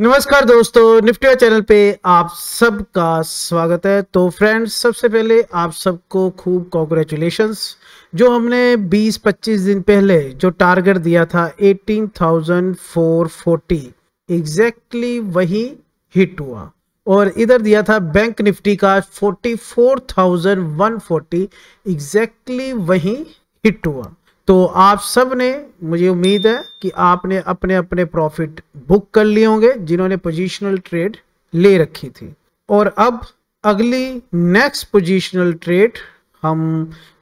नमस्कार दोस्तों Nifty channel पे आप सबका स्वागत है तो फ्रेंड्स सबसे पहले आप सबको खूब कॉन्ग्रेचुलेशन जो हमने 20-25 दिन पहले जो टारगेट दिया था 18,440 एग्जैक्टली वही हिट हुआ और इधर दिया था बैंक निफ्टी का 44,140 एग्जैक्टली वही हिट हुआ तो आप सब ने मुझे उम्मीद है कि आपने अपने अपने प्रॉफिट बुक कर लिए होंगे जिन्होंने पोजिशनल ट्रेड ले रखी थी और अब अगली नेक्स्ट पोजिशनल ट्रेड हम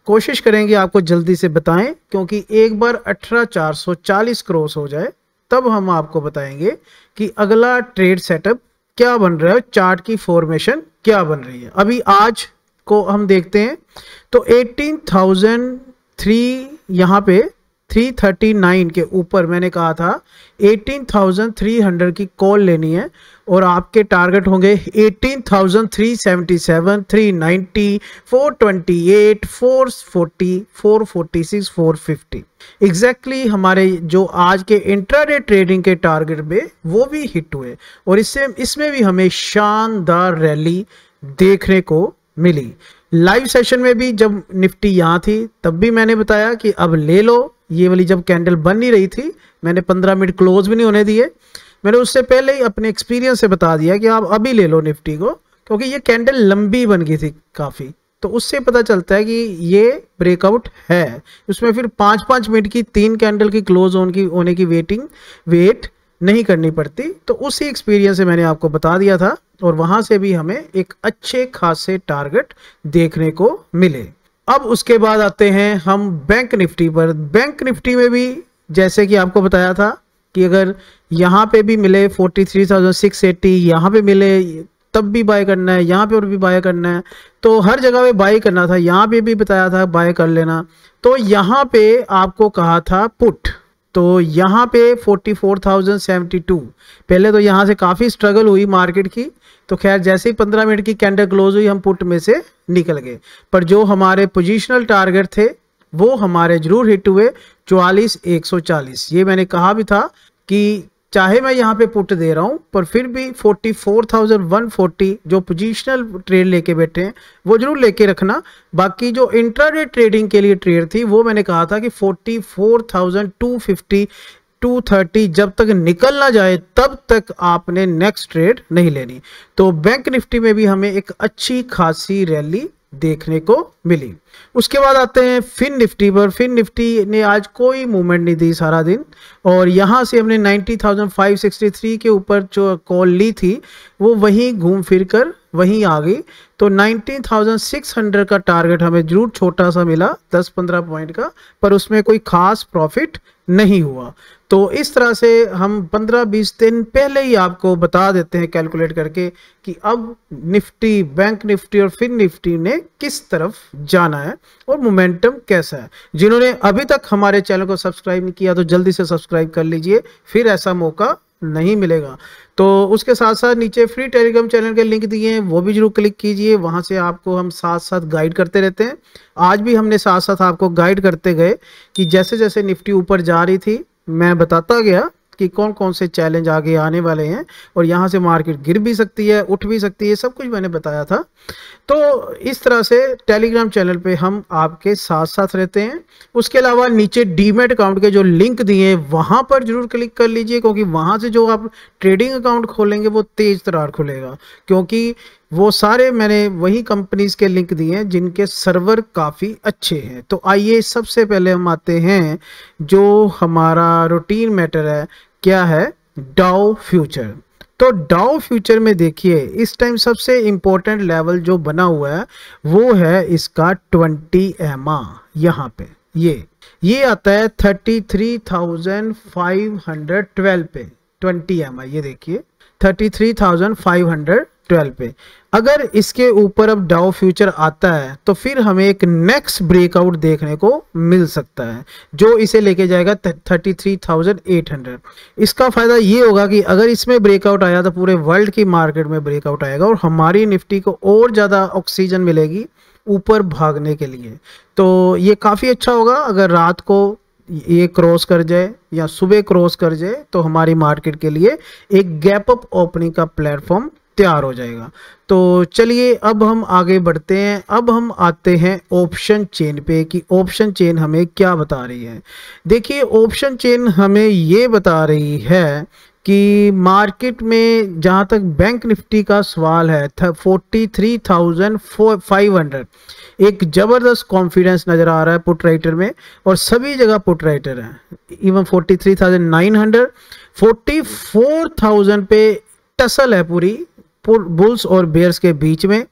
कोशिश करेंगे आपको जल्दी से बताएं क्योंकि एक बार अठारह चार सौ चालीस क्रॉस हो जाए तब हम आपको बताएंगे कि अगला ट्रेड सेटअप क्या बन रहा है चार्ट की फॉर्मेशन क्या बन रही है अभी आज को हम देखते हैं तो एटीन थाउजेंड थ्री यहाँ पे 339 के ऊपर मैंने कहा था 18,300 की कॉल लेनी है और आपके टारगेट होंगे 18,377, 390, 428, six four fifty exactly exactly हमारे जो आज के इंट्राडे ट्रेडिंग के टारगेट में वो भी हिट हुए और इससे इसमें भी हमें शानदार रैली देखने को मिली लाइव सेशन में भी जब निफ्टी यहाँ थी तब भी मैंने बताया कि अब ले लो ये वाली जब कैंडल बन नहीं रही थी मैंने पंद्रह मिनट क्लोज भी नहीं होने दिए मैंने उससे पहले ही अपने एक्सपीरियंस से बता दिया कि आप अभी ले लो निफ्टी को क्योंकि ये कैंडल लंबी बन गई थी काफ़ी तो उससे पता चलता है कि ये ब्रेकआउट है उसमें फिर पाँच पाँच मिनट की तीन कैंडल की क्लोज होने की होने की वेटिंग वेट नहीं करनी पड़ती तो उसी एक्सपीरियंस से मैंने आपको बता दिया था और वहां से भी हमें एक अच्छे खासे टारगेट देखने को मिले अब उसके बाद आते हैं हम बैंक निफ्टी पर बैंक निफ्टी में भी जैसे कि आपको बताया था कि अगर यहाँ पे भी मिले 43,680 यहाँ पे मिले तब भी बाय करना है यहाँ पे और भी बाय करना है तो हर जगह पे बाय करना था यहाँ पे भी बताया था बाय कर लेना तो यहाँ पे आपको कहा था पुट तो यहाँ पे 44,072 पहले तो यहाँ से काफ़ी स्ट्रगल हुई मार्केट की तो खैर जैसे ही 15 मिनट की कैंडल क्लोज हुई हम पुट में से निकल गए पर जो हमारे पोजिशनल टारगेट थे वो हमारे जरूर हिट हुए चौवालीस एक ये मैंने कहा भी था कि चाहे मैं यहाँ पे पुट दे रहा हूँ पर फिर भी 44,140 जो पोजिशनल ट्रेड लेके बैठे हैं वो जरूर लेके रखना बाकी जो इंट्राडे ट्रेडिंग के लिए ट्रेड थी वो मैंने कहा था कि 44,250 230 जब तक निकल ना जाए तब तक आपने नेक्स्ट ट्रेड नहीं लेनी तो बैंक निफ्टी में भी हमें एक अच्छी खासी रैली देखने को मिली उसके बाद आते हैं फिन निफ्टी पर फिन निफ्टी ने आज कोई मूवमेंट नहीं दी सारा दिन और यहाँ से हमने 90,563 के ऊपर जो कॉल ली थी वो वहीं घूम फिर कर वहीं आ गई तो 19,600 का टारगेट हमें जरूर छोटा सा मिला 10-15 पॉइंट का पर उसमें कोई खास प्रॉफिट नहीं हुआ तो इस तरह से हम 15-20 दिन पहले ही आपको बता देते हैं कैलकुलेट करके कि अब निफ्टी बैंक निफ्टी और फिर निफ्टी ने किस तरफ जाना है और मोमेंटम कैसा है जिन्होंने अभी तक हमारे चैनल को सब्सक्राइब नहीं किया तो जल्दी से सब्सक्राइब कर लीजिए फिर ऐसा मौका नहीं मिलेगा तो उसके साथ साथ नीचे फ्री टेलीग्राम चैनल के लिंक दिए हैं वो भी जरूर क्लिक कीजिए वहाँ से आपको हम साथ साथ गाइड करते रहते हैं आज भी हमने साथ साथ आपको गाइड करते गए कि जैसे जैसे निफ्टी ऊपर जा रही थी मैं बताता गया कि कौन कौन से चैलेंज आगे आने वाले हैं और यहाँ से मार्केट गिर भी सकती है उठ भी सकती है सब कुछ मैंने बताया था तो इस तरह से टेलीग्राम चैनल पे हम आपके साथ साथ रहते हैं उसके अलावा नीचे डीमेट अकाउंट के जो लिंक दिए वहाँ पर जरूर क्लिक कर लीजिए क्योंकि वहाँ से जो आप ट्रेडिंग अकाउंट खोलेंगे वो तेज तरार खुलेगा क्योंकि वो सारे मैंने वही कंपनीज के लिंक दिए हैं जिनके सर्वर काफ़ी अच्छे हैं तो आइए सबसे पहले हम आते हैं जो हमारा रूटीन मैटर है क्या है डाओ फ्यूचर तो डाओ फ्यूचर में देखिए इस टाइम सबसे इंपॉर्टेंट लेवल जो बना हुआ है वो है इसका ट्वेंटी एम यहाँ पे ये ये आता है thirty three thousand five hundred twelve पे ट्वेंटी एम ये देखिए thirty three thousand five hundred twelve पे अगर इसके ऊपर अब डाउ फ्यूचर आता है तो फिर हमें एक नेक्स्ट ब्रेकआउट देखने को मिल सकता है जो इसे लेके जाएगा thirty three thousand eight hundred इसका फ़ायदा ये होगा कि अगर इसमें ब्रेकआउट आया तो पूरे वर्ल्ड की मार्केट में ब्रेकआउट आएगा और हमारी निफ्टी को और ज़्यादा ऑक्सीजन मिलेगी ऊपर भागने के लिए तो ये काफ़ी अच्छा होगा अगर रात को ये क्रॉस कर जाए या सुबह क्रॉस कर जाए तो हमारी मार्केट के लिए एक गैप अप ओपनिंग का प्लेटफॉर्म तैयार हो जाएगा तो चलिए अब हम आगे बढ़ते हैं अब हम आते हैं ऑप्शन चेन पे कि ऑप्शन चेन हमें क्या बता रही है देखिए ऑप्शन चेन हमें ये बता रही है कि मार्केट में जहाँ तक बैंक निफ्टी का सवाल है forty three thousand five hundred एक ज़बरदस्त कॉन्फिडेंस नज़र आ रहा है पुट राइटर में और सभी जगह पुट राइटर हैं even forty three thousand nine hundred forty four thousand पे टसल है पूरी बुल्स और बेयर्स के बीच में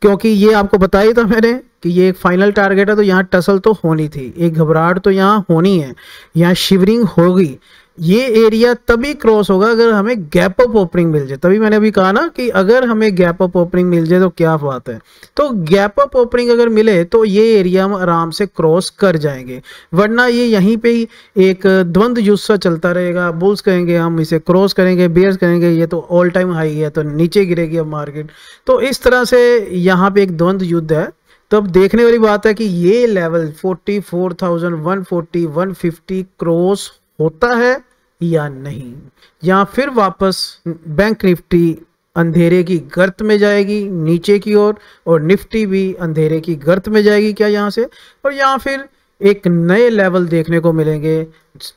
क्योंकि ये आपको बताया था मैंने कि ये एक फाइनल टारगेट है तो यहाँ टसल तो होनी थी एक घबराहट तो यहाँ होनी है यहाँ शिवरिंग होगी ये एरिया तभी क्रॉस होगा अगर हमें गैप अप ओपनिंग मिल जाए तभी मैंने अभी कहा ना कि अगर हमें गैप अप ओपनिंग मिल जाए तो क्या बात है तो गैप अप ओपनिंग अगर मिले तो ये एरिया हम आराम से क्रॉस कर जाएंगे वरना ये यहीं पे ही एक द्वंद्व युद्ध चलता रहेगा बुल्स कहेंगे हम इसे क्रॉस करेंगे बेयर्स करेंगे ये तो ऑल टाइम हाई है तो नीचे गिरेगी अब मार्केट तो इस तरह से यहाँ पे एक द्वंद्व युद्ध है तो अब देखने वाली बात है कि ये level forty forty four thousand one one fifty cross होता है या नहीं या फिर वापस बैंक निफ्टी अंधेरे की गर्त में जाएगी नीचे की ओर और, और निफ्टी भी अंधेरे की गर्त में जाएगी क्या यहाँ से और यहाँ फिर एक नए लेवल देखने को मिलेंगे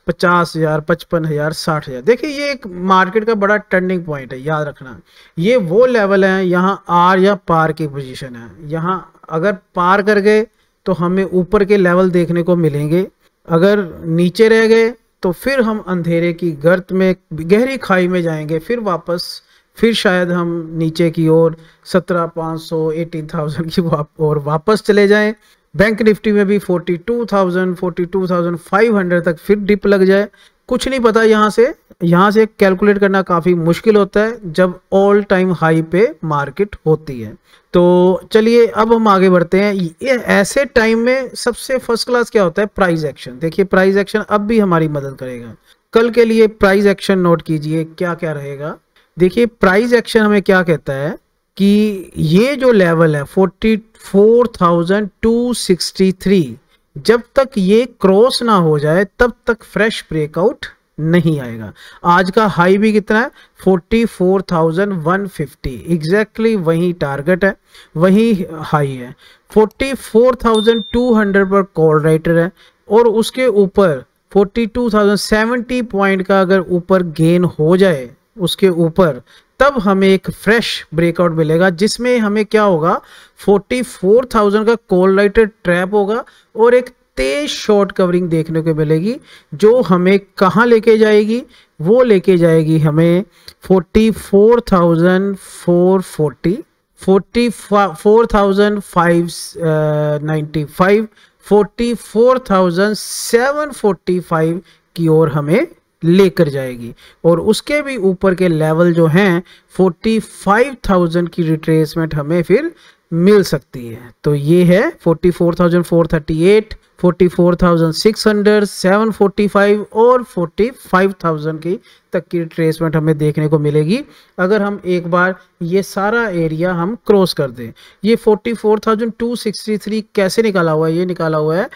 पचास हज़ार पचपन हज़ार साठ हज़ार देखिए ये एक मार्केट का बड़ा टर्निंग पॉइंट है याद रखना ये वो लेवल है यहाँ आर या पार की पोजीशन है यहाँ अगर पार कर गए तो हमें ऊपर के लेवल देखने को मिलेंगे अगर नीचे रह गए तो फिर हम अंधेरे की गर्त में गहरी खाई में जाएंगे फिर वापस फिर शायद हम नीचे की ओर सत्रह पाँच सौ एटीन थाउजेंड की वाप, वापस चले जाएं बैंक निफ्टी में भी forty two thousand forty two thousand five hundred तक फिर डिप लग जाए कुछ नहीं पता यहाँ से यहाँ से कैलकुलेट करना काफ़ी मुश्किल होता है जब ऑल टाइम हाई पे मार्केट होती है तो चलिए अब हम आगे बढ़ते हैं ये ऐसे टाइम में सबसे फर्स्ट क्लास क्या होता है प्राइस एक्शन देखिए प्राइस एक्शन अब भी हमारी मदद करेगा कल के लिए प्राइस एक्शन नोट कीजिए क्या क्या रहेगा देखिए प्राइस एक्शन हमें क्या कहता है कि ये जो लेवल है 44,263 जब तक ये क्रॉस ना हो जाए तब तक फ्रेश ब्रेकआउट नहीं आएगा आज का हाई भी कितना है 44,150 एग्जैक्टली वही टारगेट है वही हाई है 44,200 पर कॉल राइटर है और उसके ऊपर 42,070 पॉइंट का अगर ऊपर गेन हो जाए उसके ऊपर तब हमें एक फ्रेश ब्रेकआउट मिलेगा जिसमें हमें क्या होगा 44,000 का कॉल राइटर ट्रैप होगा और एक तेज शॉर्ट कवरिंग देखने को मिलेगी जो हमें कहाँ लेके जाएगी वो लेके जाएगी हमें forty four thousand four forty forty four thousand five forty four thousand seven forty five की ओर हमें लेकर जाएगी और उसके भी ऊपर के लेवल जो हैं 45,000 की रिट्रेसमेंट हमें फिर मिल सकती है तो ये है 44,438 44,600, 745 और 45,000 की तक की ट्रेसमेंट हमें देखने को मिलेगी अगर हम एक बार ये सारा एरिया हम क्रॉस कर दें ये 44,263 कैसे निकाला हुआ है ये निकाला हुआ है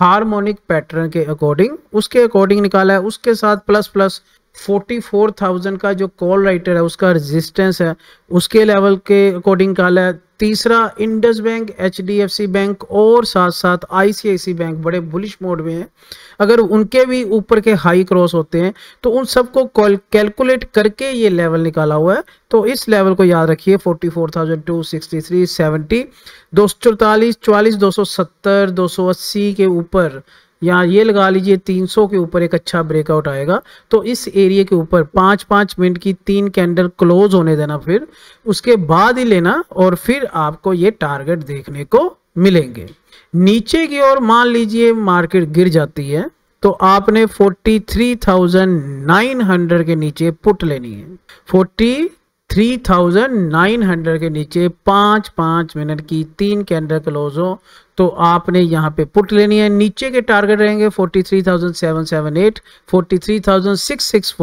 हार्मोनिक पैटर्न के अकॉर्डिंग उसके अकॉर्डिंग निकाला है उसके साथ प्लस प्लस 44,000 का जो कॉल राइटर है उसका रेजिस्टेंस है उसके लेवल के अकॉर्डिंग काला है तीसरा इंडस बैंक एच बैंक और साथ साथ आईसीआईसी बैंक बड़े बुलिश मोड में हैं अगर उनके भी ऊपर के हाई क्रॉस होते हैं तो उन सबको कैलकुलेट करके ये लेवल निकाला हुआ है तो इस लेवल को याद रखिए 44,263, 70, दो सौ चौतालीस चालीस दो सौ सत्तर दो सौ अस्सी के ऊपर यहाँ ये लगा लीजिए 300 के ऊपर एक अच्छा ब्रेकआउट आएगा तो इस एरिए के ऊपर पाँच पाँच मिनट की तीन कैंडल क्लोज होने देना फिर उसके बाद ही लेना और फिर आपको ये टारगेट देखने को मिलेंगे नीचे की ओर मान लीजिए मार्केट गिर जाती है तो आपने 43,900 के नीचे पुट लेनी है 3900 के नीचे पाँच पाँच मिनट की तीन कैंडल क्लोज हो तो आपने यहाँ पे पुट लेनी है नीचे के टारगेट रहेंगे 43,778, 43,664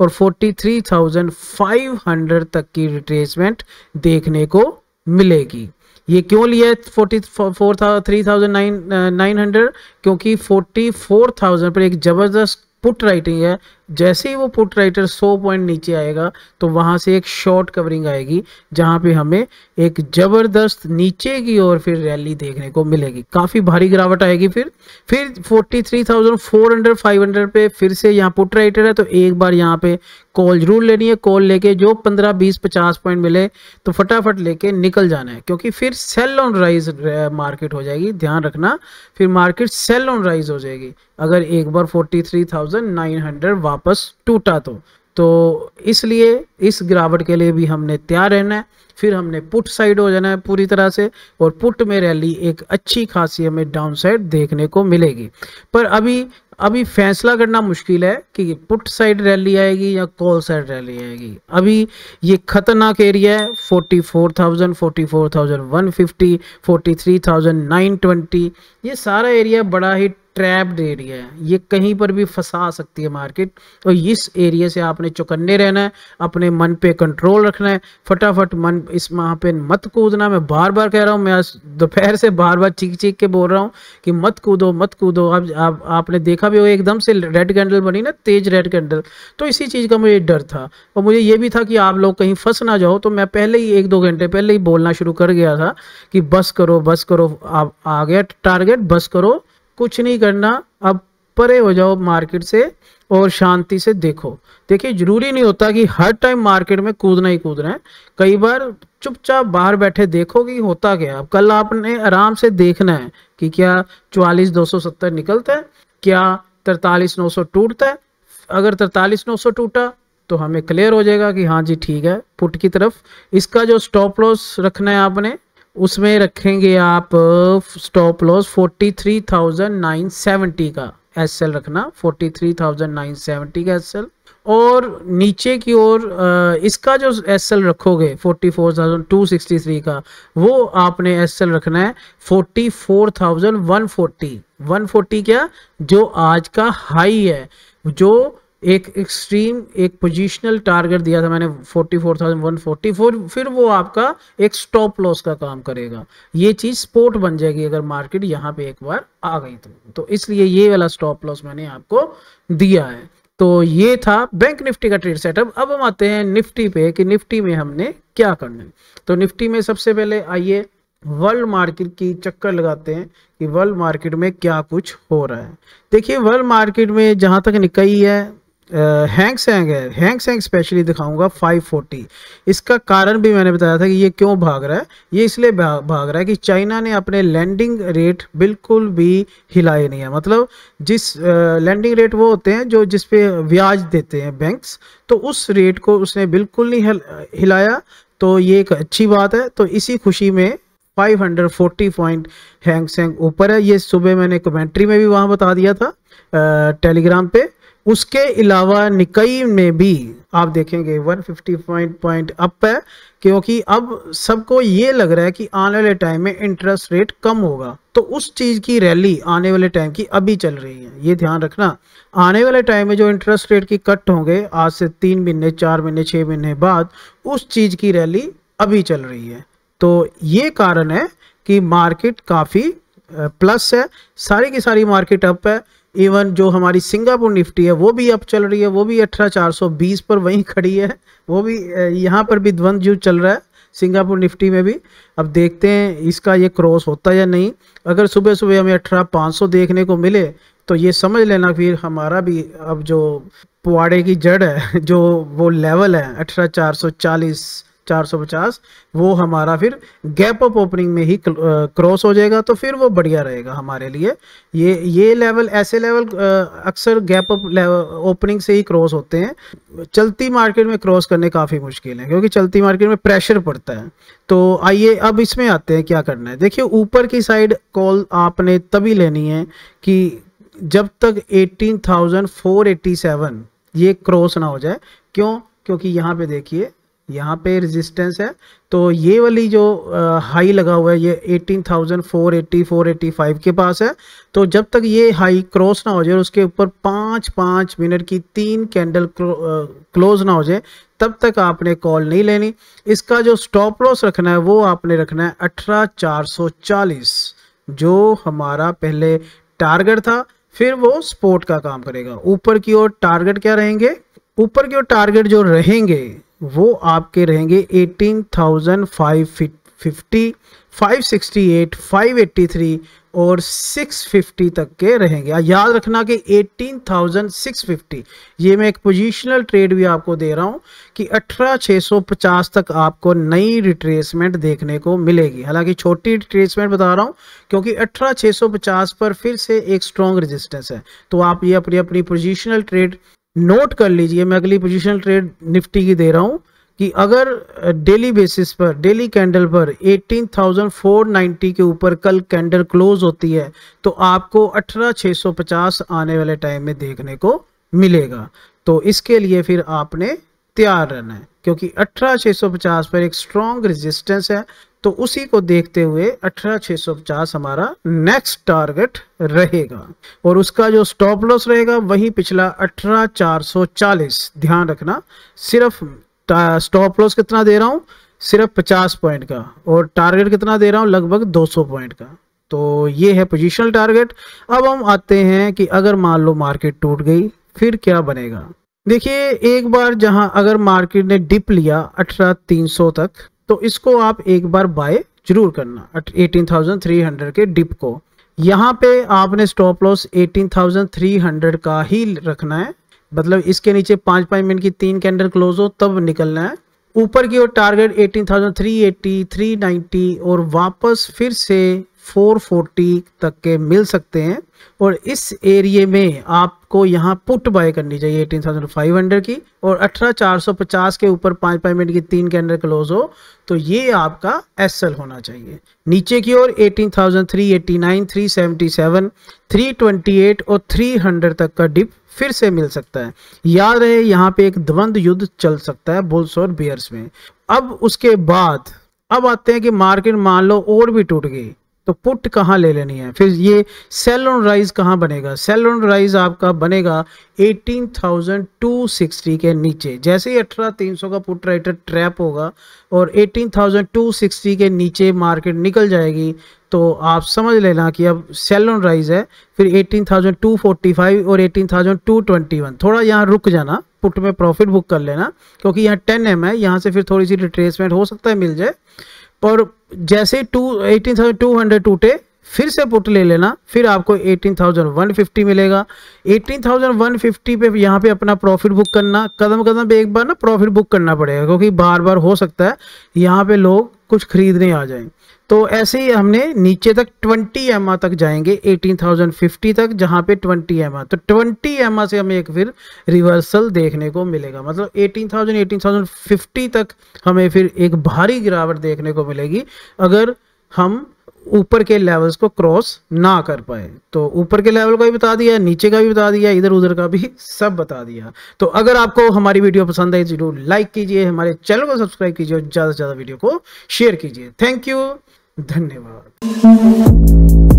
और 43,500 तक की रिट्रेसमेंट देखने को मिलेगी ये क्यों लिया है forty four thousand nine nine hundred क्योंकि फोर्टी फोर थाउजेंड पर एक ज़बरदस्त पुट राइटिंग है जैसे ही वो पुट राइटर 100 पॉइंट नीचे आएगा तो वहां से एक शॉर्ट कवरिंग आएगी जहां पे हमें एक ज़बरदस्त नीचे की ओर फिर रैली देखने को मिलेगी काफ़ी भारी गिरावट आएगी फिर फिर 43,400 500 पे फिर से यहाँ पुट राइटर है तो एक बार यहाँ पे कॉल जरूर लेनी है कॉल लेके जो 15 20 50 पॉइंट मिले तो फटाफट लेके निकल जाना है क्योंकि फिर सेल ऑन राइज मार्केट हो जाएगी ध्यान रखना फिर मार्केट सेल ऑन राइज हो जाएगी अगर एक बार फोर्टी थ्री वापस टूटा तो तो इसलिए इस गिरावट के लिए भी हमने तैयार रहना है फिर हमने पुट साइड हो जाना है पूरी तरह से और पुट में रैली एक अच्छी खासी हमें डाउन साइड देखने को मिलेगी पर अभी अभी फैसला करना मुश्किल है कि पुट साइड रैली आएगी या कॉल साइड रैली आएगी अभी ये खतरनाक एरिया है 44,000, 44,150, 43,920 ये सारा एरिया बड़ा ही ट्रैप्ड एरिया है ये कहीं पर भी फंसा सकती है मार्केट और तो इस एरिया से आपने चौकन्ने रहना है अपने मन पे कंट्रोल रखना है फटाफट मन इस वहाँ पे मत कूदना मैं बार बार कह रहा हूँ मैं दोपहर से बार बार चीख चीख के बोल रहा हूँ कि मत कूदो मत कूदो अब आप, आपने देखा भी होगा एकदम से रेड कैंडल बनी ना तेज रेड कैंडल तो इसी चीज़ का मुझे डर था और मुझे ये भी था कि आप लोग कहीं फंस ना जाओ तो मैं पहले ही एक दो घंटे पहले ही बोलना शुरू कर गया था कि बस करो बस करो आप आ गया टारगेट बस करो कुछ नहीं करना अब परे हो जाओ मार्केट से और शांति से देखो देखिए जरूरी नहीं होता कि हर टाइम मार्केट में कूदना ही कूदना है कई बार चुपचाप बाहर बैठे देखो कि होता क्या अब कल आपने आराम से देखना है कि क्या चवालीस दो सौ सत्तर निकलता है क्या तरतालीस नौ सौ टूटता है अगर तरतालीस नौ सौ टूटा तो हमें क्लियर हो जाएगा कि हाँ जी ठीक है पुट की तरफ इसका जो स्टॉप लॉस रखना है आपने उसमें रखेंगे आप stop loss forty three thousand nine seventy का एस एल रखना फोर्टी थ्री थाउजेंड नाइन का एस एल और नीचे की ओर uh, इसका जो एस एल रखोगे forty four thousand two sixty three का वो आपने एस एल रखना है forty four thousand one forty one forty क्या जो आज का हाई है जो एक एक्सट्रीम एक पोजिशनल टारगेट दिया था मैंने 44,144 फिर वो आपका एक स्टॉप लॉस का काम करेगा ये चीज़ स्पोर्ट बन जाएगी अगर मार्केट यहाँ पे एक बार आ गई तो तो इसलिए ये वाला स्टॉप लॉस मैंने आपको दिया है तो ये था बैंक निफ्टी का ट्रेड सेटअप अब हम आते हैं निफ्टी पे कि निफ्टी में हमने क्या करना है तो निफ्टी में सबसे पहले आइए वर्ल्ड मार्केट की चक्कर लगाते हैं कि वर्ल्ड मार्केट में क्या कुछ हो रहा है देखिए वर्ल्ड मार्केट में जहां तक निकई है हैंग सेंग है हैंग सेंग स्पेशली दिखाऊंगा 540 इसका कारण भी मैंने बताया था कि ये क्यों भाग रहा है ये इसलिए भाग रहा है कि चाइना ने अपने लैंडिंग रेट बिल्कुल भी हिलाए नहीं है मतलब जिस लैंडिंग रेट वो होते हैं जो जिस पे ब्याज देते हैं बैंक्स तो उस रेट को उसने बिल्कुल नहीं हिलाया तो ये एक अच्छी बात है तो इसी खुशी में 540 पॉइंट हैंग सेंग ऊपर है ये सुबह मैंने कमेंट्री में भी वहाँ बता दिया था टेलीग्राम पे उसके अलावा निकई में भी आप देखेंगे 150 पॉइंट पॉइंट अप है क्योंकि अब सबको ये लग रहा है कि आने वाले टाइम में इंटरेस्ट रेट कम होगा तो उस चीज़ की रैली आने वाले टाइम की अभी चल रही है ये ध्यान रखना आने वाले टाइम में जो इंटरेस्ट रेट की कट होंगे आज से तीन महीने चार महीने छह महीने बाद उस चीज़ की रैली अभी चल रही है तो ये कारण है कि मार्केट काफ़ी प्लस है सारी की सारी मार्केट अप है इवन जो हमारी सिंगापुर निफ्टी है वो भी अब चल रही है वो भी अठारह चार सौ बीस पर वहीं खड़ी है वो भी यहाँ पर भी द्वंद्व युद्ध चल रहा है सिंगापुर निफ्टी में भी अब देखते हैं इसका ये क्रॉस होता है या नहीं अगर सुबह सुबह हमें अठारह पाँच सौ देखने को मिले तो ये समझ लेना फिर हमारा भी अब जो पुआड़े की जड़ है जो वो लेवल है अठारह चार सौ चालीस 450 वो हमारा फिर गैप अप ओपनिंग में ही क्रॉस हो जाएगा तो फिर वो बढ़िया रहेगा हमारे लिए ये ये लेवल ऐसे लेवल अक्सर गैप अप ओपनिंग से ही क्रॉस होते हैं चलती मार्केट में क्रॉस करने काफ़ी मुश्किल है क्योंकि चलती मार्केट में प्रेशर पड़ता है तो आइए अब इसमें आते हैं क्या करना है देखिए ऊपर की साइड कॉल आपने तभी लेनी है कि जब तक एटीन ये क्रॉस ना हो जाए क्यों क्योंकि यहाँ पे देखिए यहाँ पे रेजिस्टेंस है तो ये वाली जो हाई लगा हुआ है ये 18,480 485 के पास है तो जब तक ये हाई क्रॉस ना हो जाए उसके ऊपर पाँच पाँच मिनट की तीन कैंडल क्लोज ना हो जाए तब तक आपने कॉल नहीं लेनी इसका जो स्टॉप लॉस रखना है वो आपने रखना है अठारह जो हमारा पहले टारगेट था फिर वो स्पोर्ट का काम करेगा ऊपर की ओर टारगेट क्या रहेंगे ऊपर की ओर टारगेट जो रहेंगे वो आपके रहेंगे eighteen thousand five fifty five sixty eight five eighty three और 650 तक के रहेंगे याद रखना कि 18,650 ये मैं एक पोजिशनल ट्रेड भी आपको दे रहा हूँ कि 18,650 तक आपको नई रिट्रेसमेंट देखने को मिलेगी हालांकि छोटी रिट्रेसमेंट बता रहा हूँ क्योंकि 18,650 पर फिर से एक स्ट्रॉन्ग रेजिस्टेंस है तो आप ये अपनी अपनी पोजिशनल ट्रेड नोट कर लीजिए मैं अगली पोजिशनल ट्रेड निफ्टी की दे रहा हूँ कि अगर डेली बेसिस पर डेली कैंडल पर 18,490 के ऊपर कल कैंडल क्लोज होती है तो आपको 18,650 आने वाले टाइम में देखने को मिलेगा तो इसके लिए फिर आपने तैयार रहना है क्योंकि 18,650 पर एक स्ट्रॉन्ग रेजिस्टेंस है तो उसी को देखते हुए अठारह हमारा नेक्स्ट टारगेट रहेगा और उसका जो स्टॉप लॉस रहेगा वही पिछला अठारह ध्यान रखना सिर्फ स्टॉप लॉस कितना दे रहा हूँ सिर्फ 50 पॉइंट का और टारगेट कितना दे रहा हूँ लगभग 200 पॉइंट का तो ये है पोजिशनल टारगेट अब हम आते हैं कि अगर मान लो मार्केट टूट गई फिर क्या बनेगा देखिए एक बार जहां अगर मार्केट ने डिप लिया अठारह तक तो इसको आप एक बार बाय जरूर करना 18,300 के डिप को यहाँ पे आपने स्टॉप लॉस 18,300 का ही रखना है मतलब इसके नीचे पाँच पाँच मिनट की तीन कैंडल क्लोज हो तब निकलना है ऊपर की ओर टारगेट 18,380, 390 और वापस फिर से 440 तक के मिल सकते हैं और इस एरिए में आपको यहाँ पुट बाय करनी चाहिए 18,500 की और 18,450 के ऊपर पाँच पाँच मिनट की तीन के अंडर क्लोज हो तो ये आपका एसएल होना चाहिए नीचे की ओर 18,389, 377, 328 और 300 तक का डिप फिर से मिल सकता है याद रहे यहाँ पे एक द्वंद्व युद्ध चल सकता है बुल्स और बियर्स में अब उसके बाद अब आते हैं कि मार्केट मान लो और भी टूट गई तो पुट कहाँ ले लेनी है फिर ये सेल ऑन राइज कहाँ बनेगा सेल ऑन राइज आपका बनेगा 18,260 के नीचे जैसे ही 18,300 का पुट राइटर ट्रैप होगा और 18,260 के नीचे मार्केट निकल जाएगी तो आप समझ लेना कि अब सेल ऑन राइज है फिर 18,245 और 18,221 थोड़ा यहाँ रुक जाना पुट में प्रॉफिट बुक कर लेना क्योंकि यहाँ टेन एम है यहाँ से फिर थोड़ी सी रिट्रेसमेंट हो सकता है मिल जाए और जैसे two eighteen thousand two hundred टूटे फिर से पुट ले लेना फिर आपको 18,150 मिलेगा 18,150 पे यहाँ पे अपना प्रॉफिट बुक करना कदम कदम पे एक बार ना प्रॉफिट बुक करना पड़ेगा क्योंकि बार बार हो सकता है यहाँ पे लोग कुछ खरीदने आ जाएं तो ऐसे ही हमने नीचे तक 20 एम तक जाएंगे 18,050 तक जहां पे 20 एम तो 20 एम से हमें एक फिर रिवर्सल देखने को मिलेगा मतलब 18,000 18,050 तक हमें फिर एक भारी गिरावट देखने को मिलेगी अगर हम ऊपर के लेवल्स को क्रॉस ना कर पाए तो ऊपर के लेवल का भी बता दिया नीचे का भी बता दिया इधर उधर का भी सब बता दिया तो अगर आपको हमारी वीडियो पसंद आई जरूर लाइक कीजिए हमारे चैनल को सब्सक्राइब कीजिए और ज़्यादा से ज़्यादा वीडियो को शेयर कीजिए थैंक यू धन्यवाद